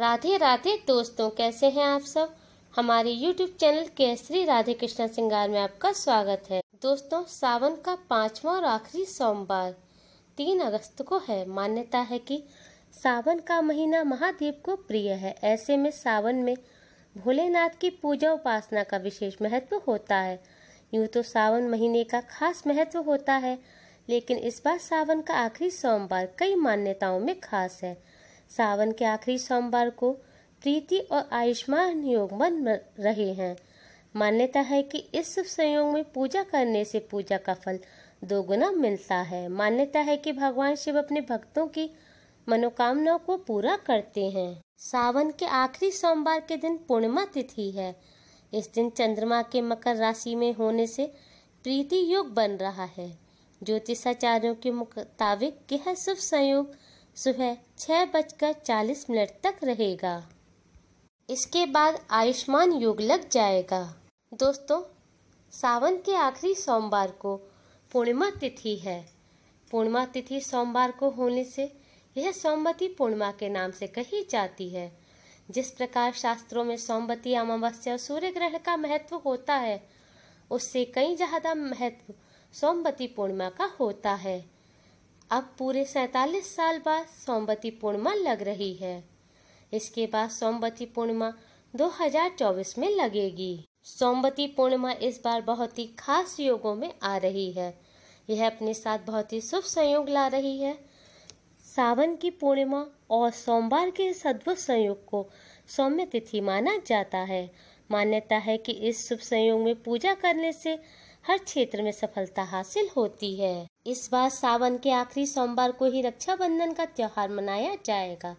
राधे राधे दोस्तों कैसे हैं आप सब हमारे YouTube चैनल के श्री राधे कृष्णा सिंगार में आपका स्वागत है दोस्तों सावन का पांचवा और आखिरी सोमवार तीन अगस्त को है मान्यता है कि सावन का महीना महादेव को प्रिय है ऐसे में सावन में भोलेनाथ की पूजा उपासना का विशेष महत्व होता है यूँ तो सावन महीने का खास महत्व होता है लेकिन इस बार सावन का आखिरी सोमवार कई मान्यताओं में खास है सावन के आखिरी सोमवार को प्रीति और आयुष्मान योग बन रहे हैं मान्यता है कि इस शुभ संयोग में पूजा करने से पूजा का फल दोगुना मिलता है मान्यता है कि भगवान शिव अपने भक्तों की मनोकामनाओं को पूरा करते हैं सावन के आखिरी सोमवार के दिन पूर्णिमा तिथि है इस दिन चंद्रमा के मकर राशि में होने से प्रीति योग बन रहा है ज्योतिषाचार्यों के मुताबिक यह शुभ संयोग सुबह छः बजकर चालीस मिनट तक रहेगा इसके बाद आयुष्मान योग लग जाएगा दोस्तों सावन के आखिरी सोमवार को पूर्णिमा तिथि है पूर्णिमा तिथि सोमवार को होने से यह सोमवती पूर्णिमा के नाम से कही जाती है जिस प्रकार शास्त्रों में सोमवती अमावस्या और सूर्य ग्रहण का महत्व होता है उससे कई ज़्यादा महत्व सोमवती पूर्णिमा का होता है अब पूरे सैतालीस साल बाद सोमवती पूर्णिमा लग रही है इसके बाद सोमवती पूर्णिमा 2024 में लगेगी सोमवती पूर्णिमा इस बार बहुत ही खास योगों में आ रही है यह अपने साथ बहुत ही शुभ संयोग ला रही है सावन की पूर्णिमा और सोमवार के सद्व संयोग को सौम्य तिथि माना जाता है मान्यता है कि इस शुभ संयोग में पूजा करने से हर क्षेत्र में सफलता हासिल होती है इस बार सावन के आखिरी सोमवार को ही रक्षाबंधन का त्यौहार मनाया जाएगा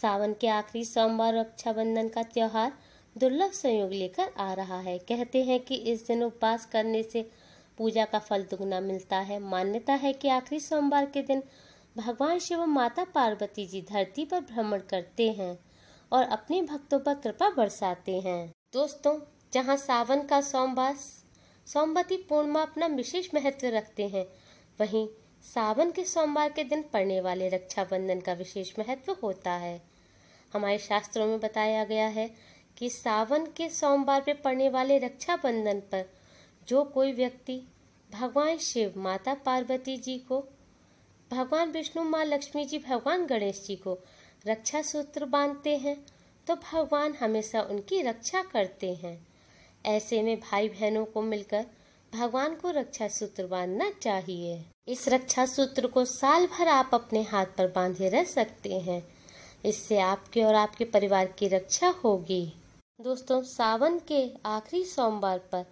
सावन के आखिरी सोमवार रक्षाबंधन का त्यौहार दुर्लभ संयोग लेकर आ रहा है कहते हैं कि इस दिन उपवास करने से पूजा का फल दुगना मिलता है मान्यता है कि आखिरी सोमवार के दिन भगवान शिव माता पार्वती जी धरती पर भ्रमण करते हैं और अपने भक्तों पर कृपा बरसाते हैं दोस्तों जहाँ सावन का सोमवार सोमवती पूर्णिमा अपना विशेष महत्व रखते हैं वहीं सावन के सोमवार के दिन पड़ने वाले रक्षाबंधन का विशेष महत्व होता है हमारे शास्त्रों में बताया गया है कि सावन के सोमवार पर पड़ने वाले रक्षाबंधन पर जो कोई व्यक्ति भगवान शिव माता पार्वती जी को भगवान विष्णु माँ लक्ष्मी जी भगवान गणेश जी को रक्षा सूत्र बांधते हैं तो भगवान हमेशा उनकी रक्षा करते हैं ऐसे में भाई बहनों को मिलकर भगवान को रक्षा सूत्र बांधना चाहिए इस रक्षा सूत्र को साल भर आप अपने हाथ पर बांधे रह सकते हैं इससे आपके और आपके परिवार की रक्षा होगी दोस्तों सावन के आखिरी सोमवार पर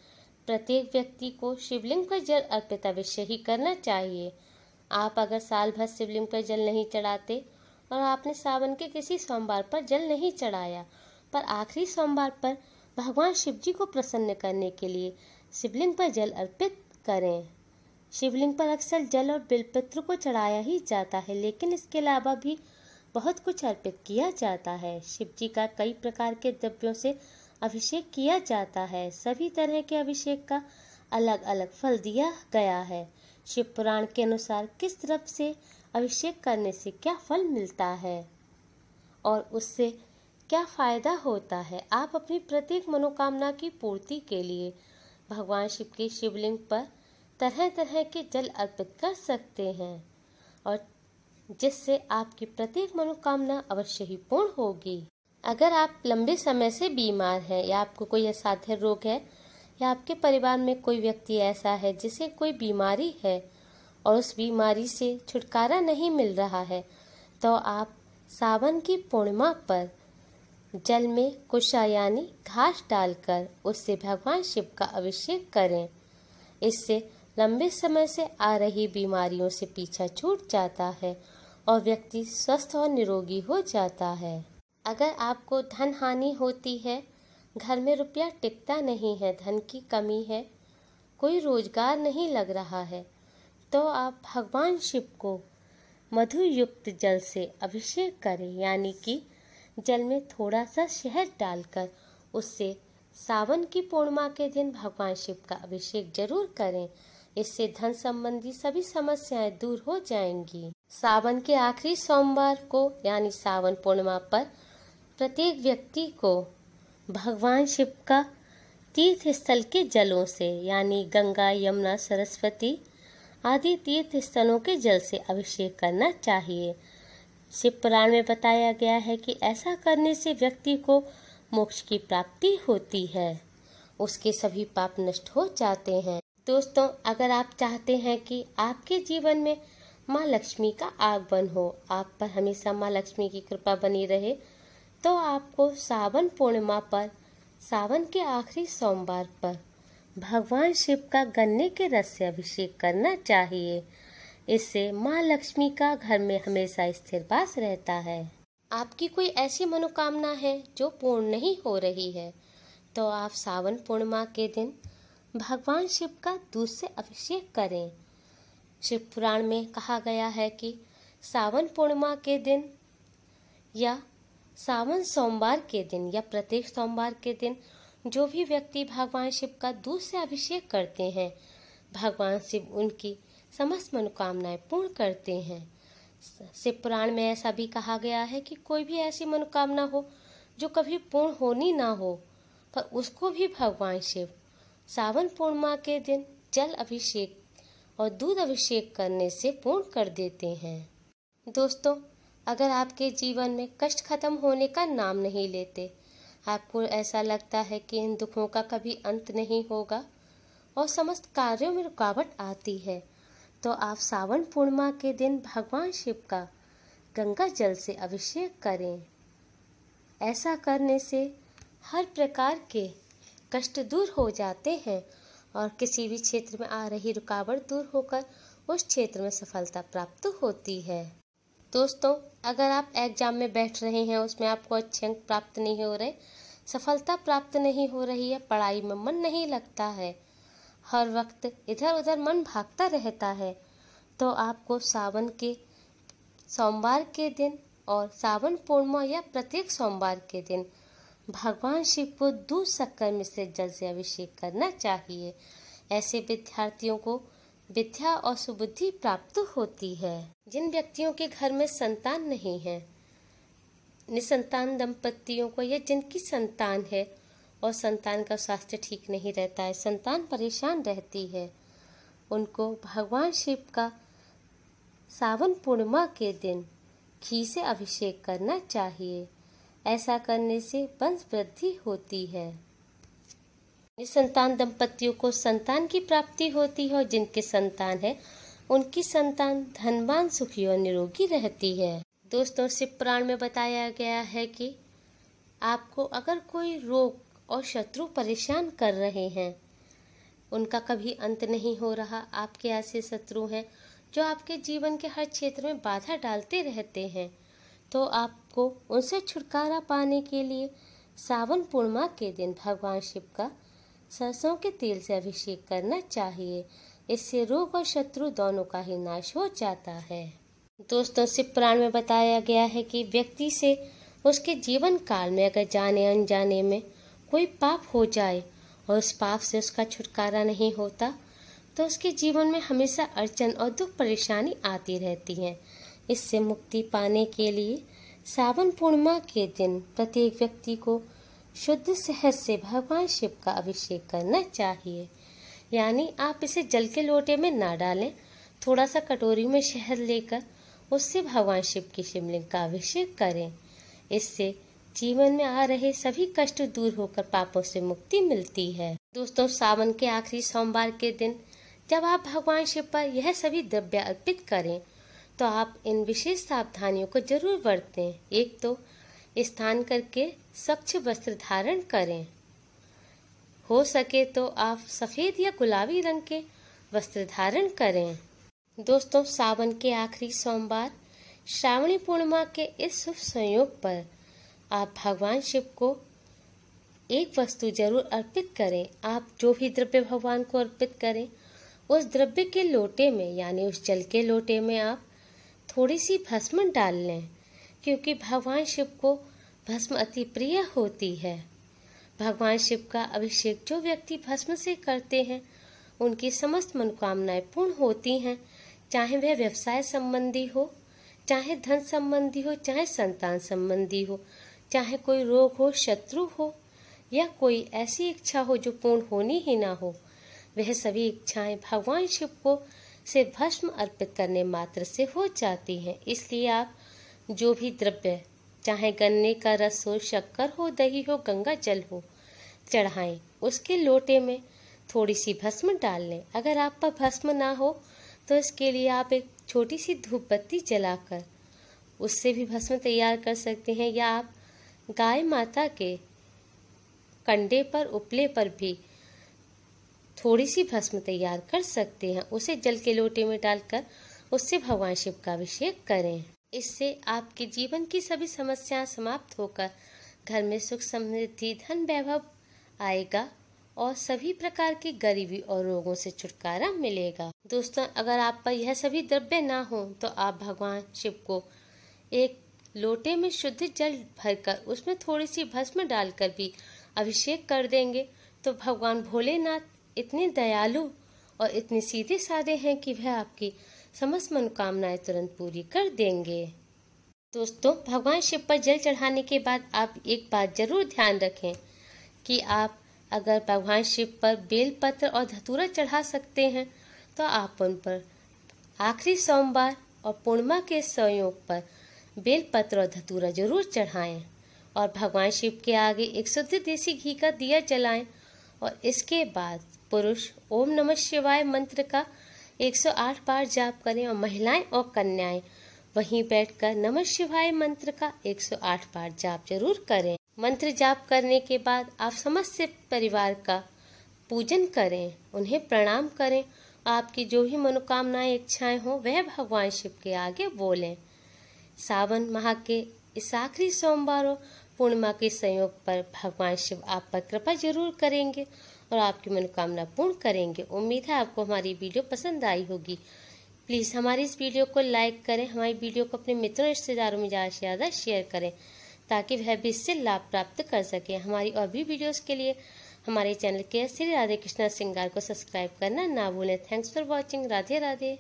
प्रत्येक व्यक्ति को शिवलिंग का जल अर्पित अवश्य ही करना चाहिए आप अगर साल भर शिवलिंग का जल नहीं चढ़ाते और आपने सावन के किसी सोमवार पर जल नहीं चढ़ाया पर आखिरी सोमवार पर भगवान शिव जी को प्रसन्न करने के लिए शिवलिंग पर जल अर्पित करें शिवलिंग पर अक्सर जल और बिलपत्र को चढ़ाया ही जाता है लेकिन इसके अलावा भी बहुत कुछ अर्पित किया जाता है शिव जी का कई प्रकार के द्रव्यों से अभिषेक किया जाता है सभी तरह के अभिषेक का अलग अलग फल दिया गया है शिव पुराण के अनुसार किस तरफ से अभिषेक करने से क्या फल मिलता है और उससे क्या फ़ायदा होता है आप अपनी प्रत्येक मनोकामना की पूर्ति के लिए भगवान शिव के शिवलिंग पर तरह तरह के जल अर्पित कर सकते हैं और जिससे आपकी प्रत्येक मनोकामना अवश्य ही पूर्ण होगी अगर आप लंबे समय से बीमार हैं या आपको कोई असाध्य रोग है या आपके परिवार में कोई व्यक्ति ऐसा है जिसे कोई बीमारी है और उस बीमारी से छुटकारा नहीं मिल रहा है तो आप सावन की पूर्णिमा पर जल में कुशा यानी घास डालकर उससे भगवान शिव का अभिषेक करें इससे लंबे समय से आ रही बीमारियों से पीछा छूट जाता है और व्यक्ति स्वस्थ और निरोगी हो जाता है अगर आपको धन हानि होती है घर में रुपया टिकता नहीं है धन की कमी है कोई रोजगार नहीं लग रहा है तो आप भगवान शिव को मधुयुक्त जल से अभिषेक करें यानी कि जल में थोड़ा सा शहद डालकर उससे सावन की पूर्णिमा के दिन भगवान शिव का अभिषेक जरूर करें इससे धन संबंधी सभी समस्याएं दूर हो जाएंगी सावन के आखिरी सोमवार को यानी सावन पूर्णिमा पर प्रत्येक व्यक्ति को भगवान शिव का तीर्थ स्थल के जलों से यानी गंगा यमुना सरस्वती आदि तीर्थ स्थलों के जल से अभिषेक करना चाहिए शिव पुराण में बताया गया है कि ऐसा करने से व्यक्ति को मोक्ष की प्राप्ति होती है उसके सभी पाप नष्ट हो जाते हैं दोस्तों अगर आप चाहते हैं कि आपके जीवन में माँ लक्ष्मी का आगमन हो आप पर हमेशा माँ लक्ष्मी की कृपा बनी रहे तो आपको सावन पूर्णिमा पर सावन के आखिरी सोमवार पर भगवान शिव का गन्ने के रस से अभिषेक करना चाहिए इससे माँ लक्ष्मी का घर में हमेशा स्थिर वास रहता है आपकी कोई ऐसी मनोकामना है जो पूर्ण नहीं हो रही है तो आप सावन पूर्णिमा के दिन भगवान शिव का दूध से अभिषेक करें शिव पुराण में कहा गया है कि सावन पूर्णिमा के दिन या सावन सोमवार के दिन या प्रत्येक सोमवार के दिन जो भी व्यक्ति भगवान शिव का दूध से अभिषेक करते हैं भगवान शिव उनकी समस्त मनोकामनाएं पूर्ण करते हैं शिव पुराण में ऐसा भी कहा गया है कि कोई भी ऐसी मनोकामना हो जो कभी पूर्ण होनी ना हो पर उसको भी भगवान शिव सावन पूर्णिमा के दिन जल अभिषेक और दूध अभिषेक करने से पूर्ण कर देते हैं दोस्तों अगर आपके जीवन में कष्ट खत्म होने का नाम नहीं लेते आपको ऐसा लगता है कि इन दुखों का कभी अंत नहीं होगा और समस्त कार्यों में रुकावट आती है तो आप सावन पूर्णिमा के दिन भगवान शिव का गंगा जल से अभिषेक करें ऐसा करने से हर प्रकार के कष्ट दूर हो जाते हैं और किसी भी क्षेत्र में आ रही रुकावट दूर होकर उस क्षेत्र में सफलता प्राप्त होती है दोस्तों अगर आप एग्जाम में बैठ रहे हैं उसमें आपको अच्छे अंक प्राप्त नहीं हो रहे सफलता प्राप्त नहीं हो रही है पढ़ाई में मन नहीं लगता है हर वक्त इधर उधर मन भागता रहता है तो आपको सावन के सोमवार के दिन और सावन पूर्णिमा या प्रत्येक सोमवार के दिन भगवान शिव को दूध शक्कर मिश्रित जल से अभिषेक करना चाहिए ऐसे विद्यार्थियों को विद्या और सुबुद्धि प्राप्त होती है जिन व्यक्तियों के घर में संतान नहीं है निसंतान दंपतियों को या जिनकी संतान है और संतान का स्वास्थ्य ठीक नहीं रहता है संतान परेशान रहती है उनको भगवान शिव का सावन पूर्णिमा के दिन घी से अभिषेक करना चाहिए ऐसा करने से वंश वृद्धि होती है संतान दंपतियों को संतान की प्राप्ति होती है और जिनके संतान है उनकी संतान धनवान सुखी और निरोगी रहती है दोस्तों शिव पुराण में बताया गया है कि आपको अगर कोई रोग और शत्रु परेशान कर रहे हैं उनका कभी अंत नहीं हो रहा आपके ऐसे शत्रु हैं जो आपके जीवन के हर क्षेत्र में बाधा डालते रहते हैं तो आपको उनसे छुटकारा पाने के लिए सावन पूर्णिमा के दिन भगवान शिव का सरसों के तेल से अभिषेक करना चाहिए इससे रोग और शत्रु दोनों का ही नाश हो जाता है दोस्तों शिव पुराण में बताया गया है कि व्यक्ति से उसके जीवन काल में अगर जाने अनजाने में कोई पाप हो जाए और उस पाप से उसका छुटकारा नहीं होता तो उसके जीवन में हमेशा अड़चन और दुख परेशानी आती रहती है इससे मुक्ति पाने के लिए सावन पूर्णिमा के दिन प्रत्येक व्यक्ति को शुद्ध सहज से भगवान शिव का अभिषेक करना चाहिए यानी आप इसे जल के लोटे में ना डालें थोड़ा सा कटोरी में शहद लेकर उससे भगवान शिव की शिवलिंग का अभिषेक करें इससे जीवन में आ रहे सभी कष्ट दूर होकर पापों से मुक्ति मिलती है दोस्तों सावन के आखिरी सोमवार के दिन जब आप भगवान शिव पर यह सभी द्रव्य अर्पित करें तो आप इन विशेष सावधानियों को जरूर बरतें एक तो स्थान करके स्वच्छ वस्त्र धारण करें हो सके तो आप सफेद या गुलाबी रंग के वस्त्र धारण करें दोस्तों सावन के आखिरी सोमवार श्रावणी पूर्णिमा के इस शुभ संयोग पर आप भगवान शिव को एक वस्तु जरूर अर्पित करें आप जो भी द्रव्य भगवान को अर्पित करें उस द्रव्य के लोटे में यानी उस जल के लोटे में आप थोड़ी सी भस्म डाल लें क्योंकि भगवान शिव को भस्म अति प्रिय होती है भगवान शिव का अभिषेक जो व्यक्ति भस्म से करते हैं उनकी समस्त मनोकामनाएं पूर्ण होती हैं चाहे वह व्यवसाय संबंधी हो चाहे धन संबंधी हो चाहे संतान संबंधी हो चाहे कोई रोग हो शत्रु हो या कोई ऐसी इच्छा हो जो पूर्ण होनी ही ना हो वह सभी इच्छाएं भगवान शिव को से भस्म अर्पित करने मात्र से हो जाती हैं इसलिए आप जो भी द्रव्य चाहे गन्ने का रस हो शक्कर हो दही हो गंगा जल हो चढ़ाएं उसके लोटे में थोड़ी सी भस्म डाल लें अगर आप पर भस्म ना हो तो इसके लिए आप एक छोटी सी धूप बत्ती जलाकर उससे भी भस्म तैयार कर सकते हैं या आप गाय माता के कंडे पर उपले पर भी थोड़ी सी भस्म तैयार कर सकते हैं उसे जल के लोटे में डालकर उससे भगवान शिव का अभिषेक करें इससे आपके जीवन की सभी समस्याएं समाप्त होकर घर में सुख समृद्धि धन वैभव आएगा और सभी प्रकार की गरीबी और रोगों से छुटकारा मिलेगा दोस्तों अगर आप पर यह सभी द्रव्य ना हो तो आप भगवान शिव को एक लोटे में शुद्ध जल भरकर उसमें थोड़ी सी भस्म डालकर भी अभिषेक कर देंगे तो भगवान भोलेनाथ इतने दयालु और इतने सीधे साधे हैं कि वह आपकी समस्त मनोकामनाएं तुरंत पूरी कर देंगे दोस्तों भगवान शिव पर जल चढ़ाने के बाद आप एक बात जरूर ध्यान रखें कि आप अगर भगवान शिव पर बेलपत्र और धतूरा चढ़ा सकते हैं तो आप उन पर आखिरी सोमवार और पूर्णिमा के संयोग पर बेलपत्र और धतूरा जरूर चढ़ाएं और भगवान शिव के आगे एक शुद्ध देसी घी का दिया जलाएं और इसके बाद पुरुष ओम नमः शिवाय मंत्र का 108 बार जाप करें और महिलाएं और कन्याएं वहीं बैठकर नमः शिवाय मंत्र का 108 बार जाप जरूर करें मंत्र जाप करने के बाद आप समस्त परिवार का पूजन करें उन्हें प्रणाम करें आपकी जो भी मनोकामनाएं इच्छाएं हो वह भगवान शिव के आगे बोलें सावन माह के इस आखिरी सोमवार और पूर्णिमा के संयोग पर भगवान शिव आप पर कृपा जरूर करेंगे और आपकी मनोकामना पूर्ण करेंगे उम्मीद है आपको हमारी वीडियो पसंद आई होगी प्लीज़ हमारी इस वीडियो को लाइक करें हमारी वीडियो को अपने मित्रों रिश्तेदारों में ज़्यादा से ज़्यादा शेयर करें ताकि वह भी इससे लाभ प्राप्त कर सकें हमारी और भी वीडियोज़ के लिए हमारे चैनल के श्री राधे कृष्णा सिंगार को सब्सक्राइब करना ना भूलें thanks for watching Radhe Radhe